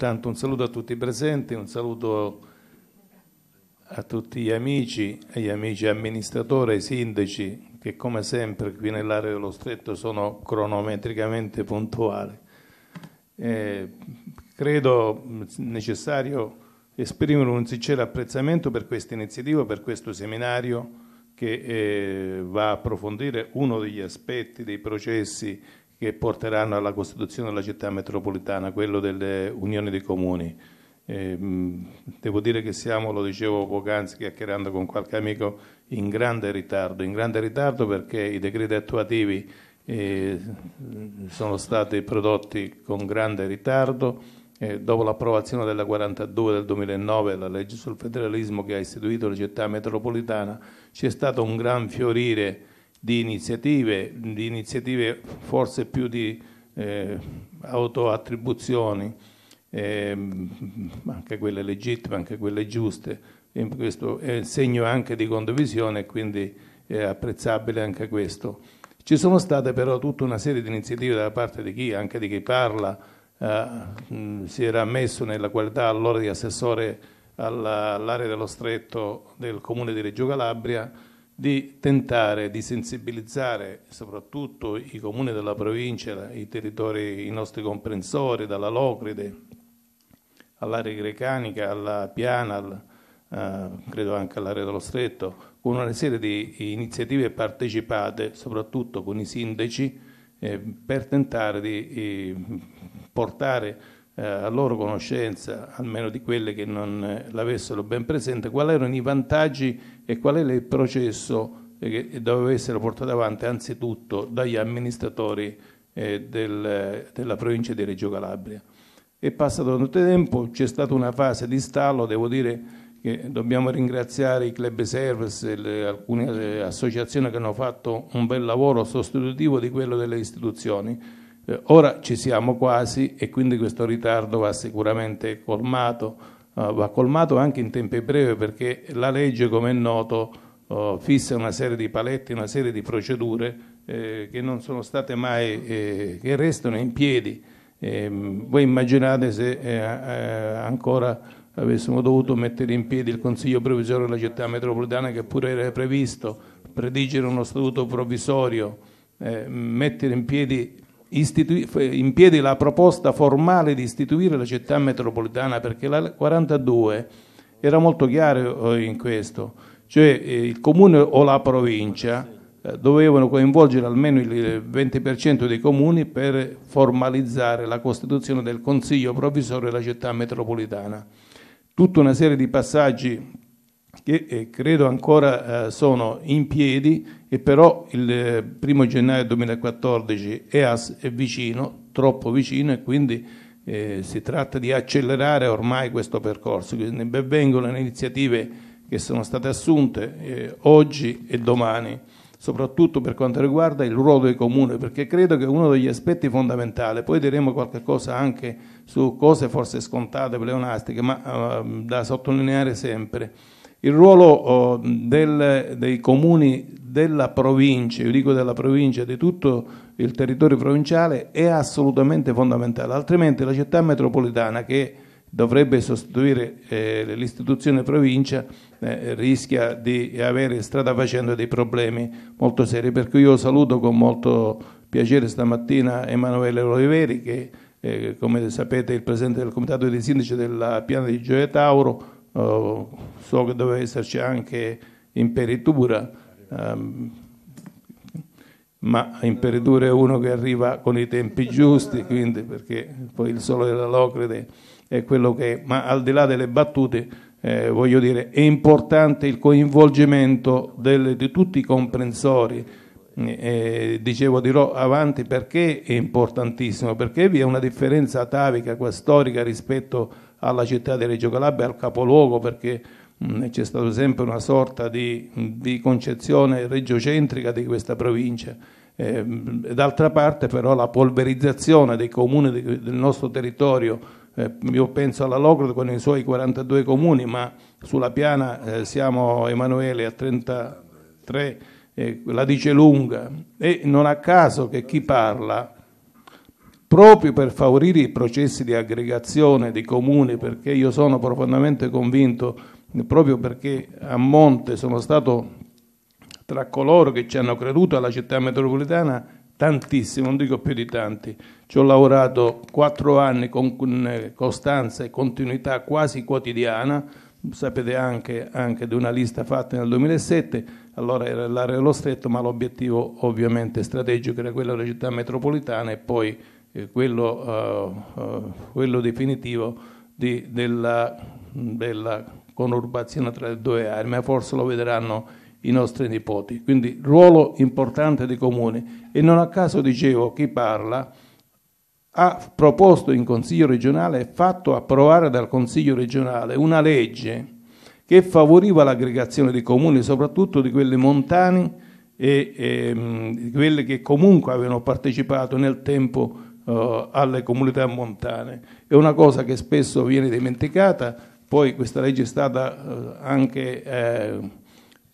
Intanto un saluto a tutti i presenti, un saluto a tutti gli amici, agli amici amministratori, ai sindaci che come sempre qui nell'area dello stretto sono cronometricamente puntuali. Eh, credo necessario esprimere un sincero apprezzamento per questa iniziativa, per questo seminario che eh, va a approfondire uno degli aspetti dei processi che porteranno alla costituzione della città metropolitana, quello delle unioni dei comuni. devo dire che siamo, lo dicevo poc'anzi chiacchierando con qualche amico, in grande ritardo, in grande ritardo perché i decreti attuativi eh, sono stati prodotti con grande ritardo. dopo l'approvazione della 42 del 2009, la legge sul federalismo che ha istituito la città metropolitana, c'è stato un gran fiorire di iniziative, di iniziative forse più di eh, autoattribuzioni, eh, anche quelle legittime, anche quelle giuste. E questo è segno anche di condivisione, quindi è apprezzabile anche questo. Ci sono state però tutta una serie di iniziative da parte di chi, anche di chi parla, eh, si era messo nella qualità allora di assessore all'area dello stretto del comune di Reggio Calabria, di tentare di sensibilizzare soprattutto i comuni della provincia, i territori, i nostri comprensori, dalla Locride all'area grecanica, alla Piana, al, eh, credo anche all'area dello Stretto, con una serie di iniziative partecipate, soprattutto con i sindaci, eh, per tentare di eh, portare eh, a loro conoscenza, almeno di quelle che non eh, l'avessero ben presente, quali erano i vantaggi e qual era il processo che doveva essere portato avanti anzitutto dagli amministratori eh, del, della provincia di Reggio Calabria. È passato tanto tempo, c'è stata una fase di stallo, devo dire che dobbiamo ringraziare i club service, le, alcune eh, associazioni che hanno fatto un bel lavoro sostitutivo di quello delle istituzioni eh, ora ci siamo quasi e quindi questo ritardo va sicuramente colmato, eh, va colmato anche in tempi brevi perché la legge, come è noto, eh, fissa una serie di paletti, una serie di procedure che non sono state mai, che restano in piedi. Ehm, voi immaginate se ancora avessimo dovuto mettere in piedi il Consiglio Provvisorio della città metropolitana che pure era previsto, predigere uno statuto provvisorio, mettere in piedi in piedi la proposta formale di istituire la città metropolitana perché la 42 era molto chiaro eh, in questo, cioè eh, il comune o la provincia eh, dovevano coinvolgere almeno il 20% dei comuni per formalizzare la costituzione del Consiglio provvisorio della città metropolitana. Tutta una serie di passaggi che eh, credo ancora eh, sono in piedi e però il eh, primo gennaio 2014 EAS è vicino, troppo vicino e quindi eh, si tratta di accelerare ormai questo percorso, quindi benvengono le iniziative che sono state assunte eh, oggi e domani, soprattutto per quanto riguarda il ruolo dei comuni, perché credo che uno degli aspetti fondamentali, poi diremo qualche cosa anche su cose forse scontate, pleonastiche, ma eh, da sottolineare sempre, il ruolo oh, del, dei comuni della provincia, io dico della provincia, di tutto il territorio provinciale è assolutamente fondamentale, altrimenti la città metropolitana che dovrebbe sostituire eh, l'istituzione provincia eh, rischia di avere strada facendo dei problemi molto seri, per cui io saluto con molto piacere stamattina Emanuele Oliveri che eh, come sapete è il presidente del comitato dei sindaci della piana di Gioia Tauro Oh, so che doveva esserci anche imperitura, ehm, ma imperitura è uno che arriva con i tempi giusti, quindi perché poi il sole della Locrede è quello che è. Ma al di là delle battute, eh, voglio dire, è importante il coinvolgimento del, di tutti i comprensori. Eh, dicevo dirò avanti perché è importantissimo, perché vi è una differenza atavica, storica rispetto a alla città di Reggio Calabria, al capoluogo, perché mh, c'è stata sempre una sorta di, di concezione regiocentrica di questa provincia. Eh, d'altra parte però la polverizzazione dei comuni de, del nostro territorio, eh, io penso alla Locro con i suoi 42 comuni, ma sulla piana eh, siamo Emanuele a 33, eh, la dice lunga e non a caso che chi parla proprio per favorire i processi di aggregazione dei comuni, perché io sono profondamente convinto, proprio perché a monte sono stato tra coloro che ci hanno creduto alla città metropolitana, tantissimo, non dico più di tanti. Ci ho lavorato quattro anni con eh, costanza e continuità quasi quotidiana, sapete anche, anche di una lista fatta nel 2007, allora era l'area dello stretto, ma l'obiettivo ovviamente strategico era quello della città metropolitana e poi eh, quello, eh, eh, quello, definitivo di, della, della conurbazione tra le due aree, ma forse lo vedranno i nostri nipoti. Quindi ruolo importante dei comuni e non a caso dicevo chi parla ha proposto in Consiglio regionale e fatto approvare dal Consiglio regionale una legge che favoriva l'aggregazione dei comuni, soprattutto di quelli montani e, e ehm, mh, quelli che comunque avevano partecipato nel tempo uh, alle comunità montane. È una cosa che spesso viene dimenticata, poi questa legge è stata uh, anche eh,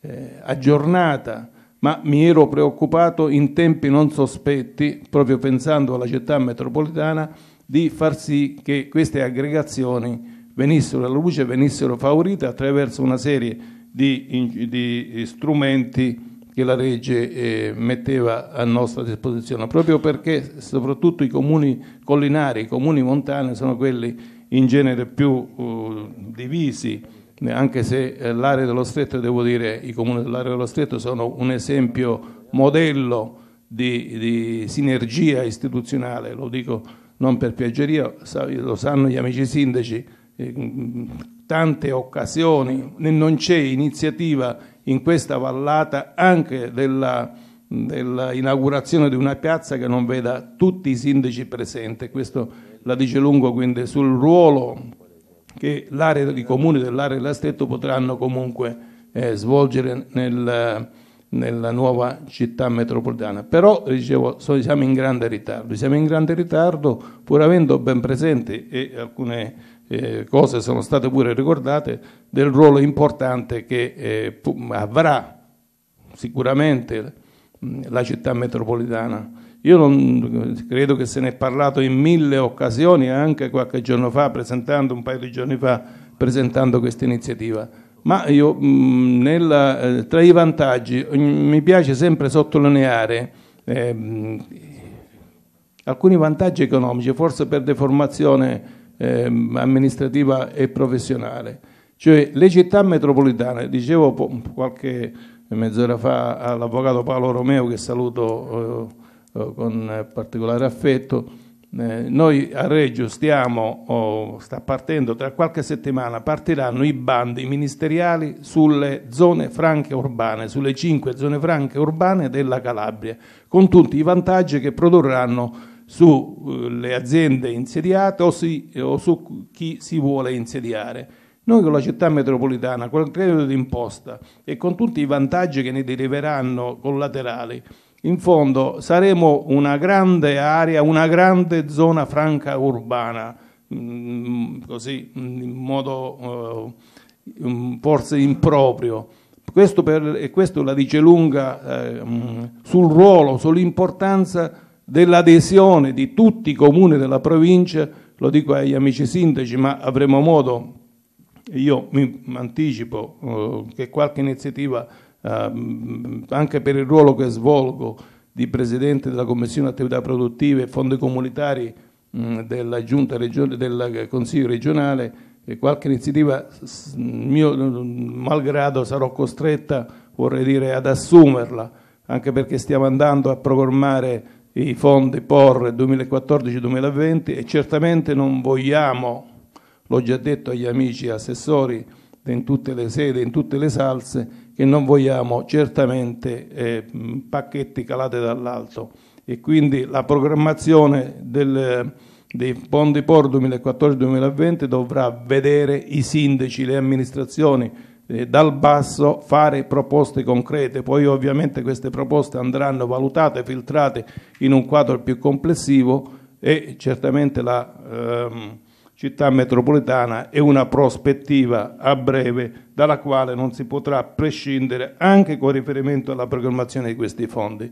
eh, aggiornata, ma mi ero preoccupato in tempi non sospetti, proprio pensando alla città metropolitana, di far sì che queste aggregazioni venissero alla luce, venissero favorite attraverso una serie di, di strumenti che la legge eh, metteva a nostra disposizione, proprio perché soprattutto i comuni collinari, i comuni montani sono quelli in genere più eh, divisi, anche se eh, l'area dello stretto, devo dire, i comuni dell'area dello stretto sono un esempio modello di, di sinergia istituzionale, lo dico non per piaggeria, lo sanno gli amici sindaci, eh, tante occasioni, non c'è iniziativa in questa vallata anche della, dell'inaugurazione di una piazza che non veda tutti i sindaci presenti. Questo la dice lungo quindi sul ruolo che l'area di comuni dell'area dell'Astetto potranno comunque eh, svolgere nel, nella nuova città metropolitana. Però, dicevo, so, siamo in grande ritardo. Siamo in grande ritardo pur avendo ben presente e alcune eh, cose sono state pure ricordate, del ruolo importante che eh, avrà sicuramente mm, la città metropolitana. Io non, credo che se ne è parlato in mille occasioni, anche qualche giorno fa, presentando, un paio di giorni fa, presentando questa iniziativa. Ma io, mh, mm, nella, eh, tra i vantaggi, mm, mi piace sempre sottolineare eh, alcuni vantaggi economici, forse per deformazione ehm, amministrativa e professionale. Cioè le città metropolitane, dicevo qualche mezz'ora fa all'avvocato Paolo Romeo che saluto eh, eh con particolare affetto, eh, noi a Reggio stiamo, oh, sta partendo, tra qualche settimana partiranno i bandi ministeriali sulle zone franche urbane, sulle cinque zone franche urbane della Calabria, con tutti i vantaggi che produrranno sulle eh, aziende insediate o, si, eh, o su chi si vuole insediare. Noi con la città metropolitana, con il credito d'imposta e con tutti i vantaggi che ne deriveranno collaterali, in fondo saremo una grande area, una grande zona franca urbana, mm, così mm, in modo eh, mm, forse improprio. Questo per, e questo la dice lunga eh, sul ruolo, sull'importanza dell'adesione di tutti i comuni della provincia, lo dico agli amici sindaci, ma avremo modo, io mi anticipo, eh, che qualche iniziativa eh, anche per il ruolo che svolgo di Presidente della Commissione Attività Produttive e Fondi Comunitari mh, mm, della Giunta region- del Consiglio regionale, qualche iniziativa mio mm, malgrado sarò costretta vorrei dire ad assumerla anche perché stiamo andando a programmare i fondi POR 2014-2020 e certamente non vogliamo, l'ho già detto agli amici assessori in tutte le sedi, in tutte le salse, che non vogliamo certamente eh, pacchetti calati dall'alto e quindi la programmazione del, dei fondi POR 2014-2020 dovrà vedere i sindaci, le amministrazioni, dal basso fare proposte concrete, poi ovviamente queste proposte andranno valutate, filtrate in un quadro più complessivo e certamente la ehm, città metropolitana è una prospettiva a breve dalla quale non si potrà prescindere anche con riferimento alla programmazione di questi fondi.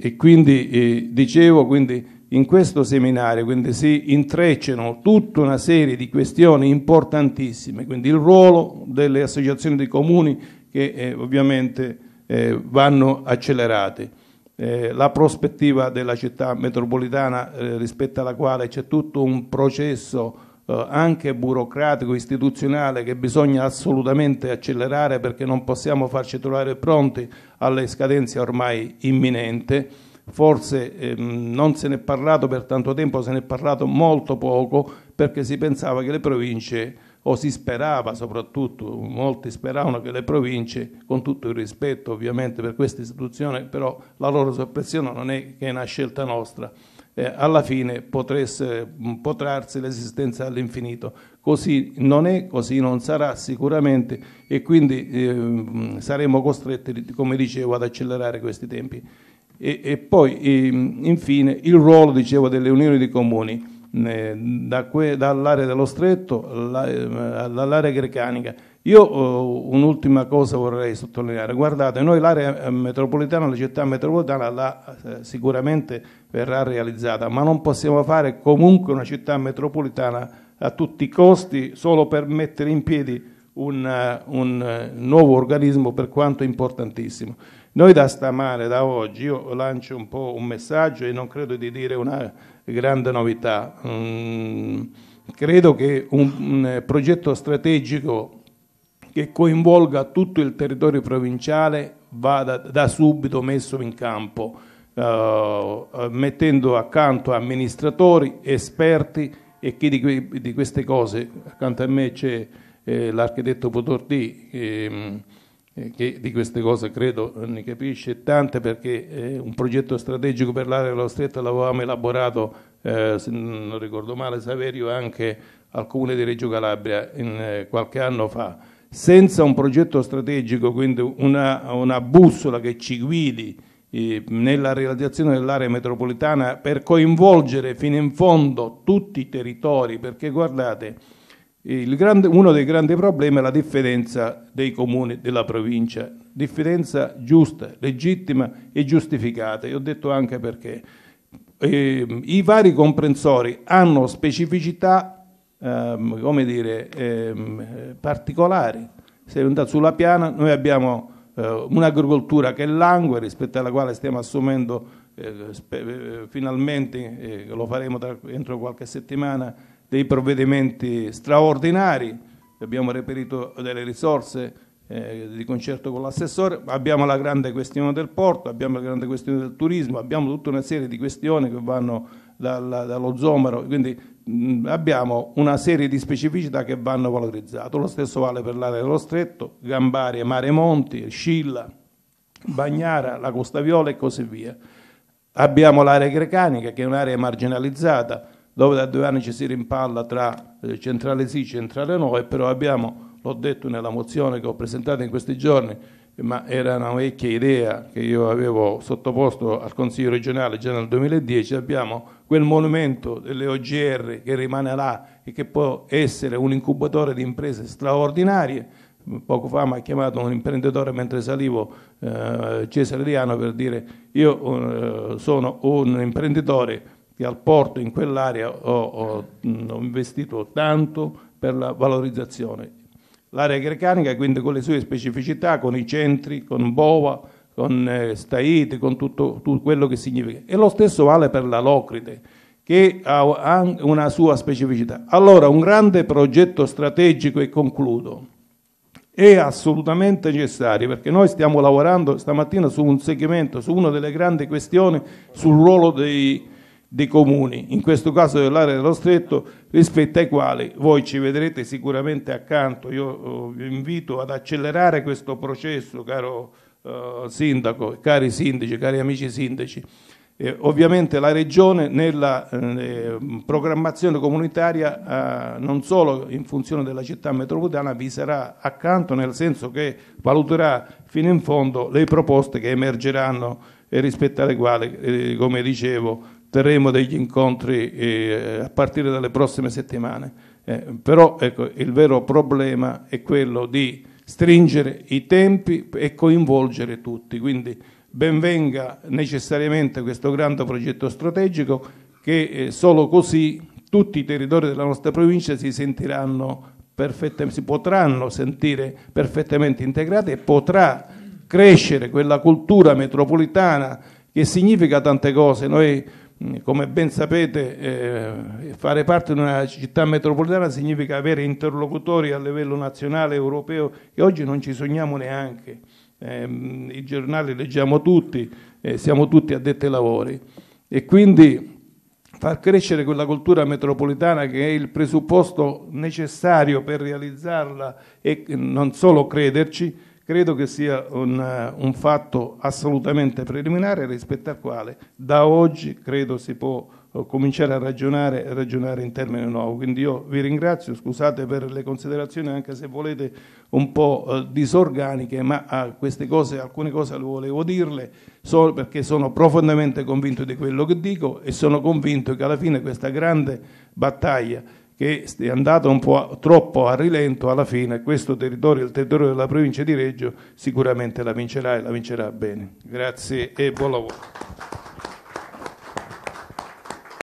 E quindi eh, dicevo, quindi in questo seminario, quindi si intrecciano tutta una serie di questioni importantissime, quindi il ruolo delle associazioni dei comuni che eh, ovviamente eh, vanno accelerate, eh, la prospettiva della città metropolitana eh, rispetto alla quale c'è tutto un processo eh, anche burocratico, istituzionale che bisogna assolutamente accelerare perché non possiamo farci trovare pronti alle scadenze ormai imminente forse ehm, non se ne è parlato per tanto tempo, se ne è parlato molto poco perché si pensava che le province, o si sperava soprattutto, molti speravano che le province, con tutto il rispetto ovviamente per questa istituzione, però la loro soppressione non è che è una scelta nostra, eh, alla fine potresse, mm, potrarsi l'esistenza all'infinito. Così non è, così non sarà sicuramente e quindi eh, saremo costretti, come dicevo, ad accelerare questi tempi. E, e poi e, ehm, infine il ruolo, dicevo, delle unioni di comuni. Da que, dall'area dello stretto ehm, all'area grecanica. Io uh, un'ultima cosa vorrei sottolineare, guardate, noi l'area eh, metropolitana, la città metropolitana là, eh, sicuramente verrà realizzata, ma non possiamo fare comunque una città metropolitana a tutti i costi solo per mettere in piedi un, eh, un nuovo organismo per quanto importantissimo. Noi da stamane, da oggi, io lancio un po' un messaggio e non credo di dire una grande novità. Mm, credo che un, eh, progetto strategico che coinvolga tutto il territorio provinciale vada da subito messo in campo, eh, mettendo accanto amministratori, esperti e chi di, queste cose, accanto a me c'è eh, l'architetto Potordi. Ehm, eh, che di queste cose credo eh, ne capisce tante perché eh, un progetto strategico per l'area dello stretto l'avevamo elaborato, se non ricordo male, Saverio anche al comune di Reggio Calabria in, qualche anno fa. Senza un progetto strategico, quindi una, una bussola che ci guidi nella realizzazione dell'area metropolitana per coinvolgere fino in fondo tutti i territori, perché guardate, grande, uno dei grandi problemi è la diffidenza dei comuni della provincia, diffidenza giusta, legittima e giustificata, e ho detto anche perché. Eh, I vari comprensori hanno specificità ehm, come dire, ehm, particolari. Se andate sulla piana, noi abbiamo eh, un'agricoltura che è langue rispetto alla quale stiamo assumendo eh, eh finalmente, eh, lo faremo tra, entro qualche settimana, dei provvedimenti straordinari, abbiamo reperito delle risorse eh, di concerto con l'assessore, abbiamo la grande questione del porto, abbiamo la grande questione del turismo, abbiamo tutta una serie di questioni che vanno dal, dallo zomero, quindi mh, abbiamo una serie di specificità che vanno valorizzate. Lo stesso vale per l'area dello stretto, Gambari, Mare Monti, Scilla, Bagnara, la Costa Viola e così via. Abbiamo l'area grecanica che è un'area marginalizzata, dove da due anni ci si rimpalla tra eh, centrale sì, e centrale no, e però abbiamo, l'ho detto nella mozione che ho presentato in questi giorni, ma era una vecchia idea che io avevo sottoposto al Consiglio regionale già nel 2010, abbiamo quel monumento delle OGR che rimane là e che può essere un incubatore di imprese straordinarie. Poco fa mi ha chiamato un imprenditore mentre salivo eh, Cesare Diano per dire io eh, sono un imprenditore che al porto in quell'area ho, ho, ho investito tanto per la valorizzazione. L'area grecanica quindi con le sue specificità, con i centri, con Bova, con eh, Staiti, con tutto, tutto, quello che significa. E lo stesso vale per la Locride, che ha, ha una sua specificità. Allora, un grande progetto strategico, e concludo, è assolutamente necessario, perché noi stiamo lavorando stamattina su un segmento, su una delle grandi questioni, sul ruolo dei dei comuni, in questo caso dell'area dello stretto, rispetto ai quali voi ci vedrete sicuramente accanto. Io eh, vi invito ad accelerare questo processo, caro eh, sindaco, cari sindaci, cari amici sindaci. Eh, ovviamente la Regione nella eh, programmazione comunitaria, eh, non solo in funzione della città metropolitana, vi sarà accanto nel senso che valuterà fino in fondo le proposte che emergeranno e rispetto alle quali, come dicevo, terremo degli incontri eh, a partire dalle prossime settimane. Eh, però ecco, il vero problema è quello di stringere i tempi e coinvolgere tutti. Quindi benvenga necessariamente questo grande progetto strategico che eh, solo così tutti i territori della nostra provincia si sentiranno perfettamente, si potranno sentire perfettamente integrati e potrà crescere quella cultura metropolitana che significa tante cose. Noi, mm, come ben sapete, eh, fare parte di una città metropolitana significa avere interlocutori a livello nazionale, europeo, che oggi non ci sogniamo neanche. Eh, I giornali leggiamo tutti, eh, siamo tutti addetti ai lavori. E quindi far crescere quella cultura metropolitana che è il presupposto necessario per realizzarla e non solo crederci, credo che sia un, eh, un, fatto assolutamente preliminare rispetto al quale da oggi credo si può eh, cominciare a ragionare e ragionare in termini nuovi. Quindi io vi ringrazio, scusate per le considerazioni anche se volete un po' eh, disorganiche, ma queste cose, alcune cose le volevo dirle solo perché sono profondamente convinto di quello che dico e sono convinto che alla fine questa grande battaglia che è andata un po' troppo a rilento alla fine, questo territorio, il territorio della provincia di Reggio, sicuramente la vincerà e la vincerà bene. Grazie e buon lavoro.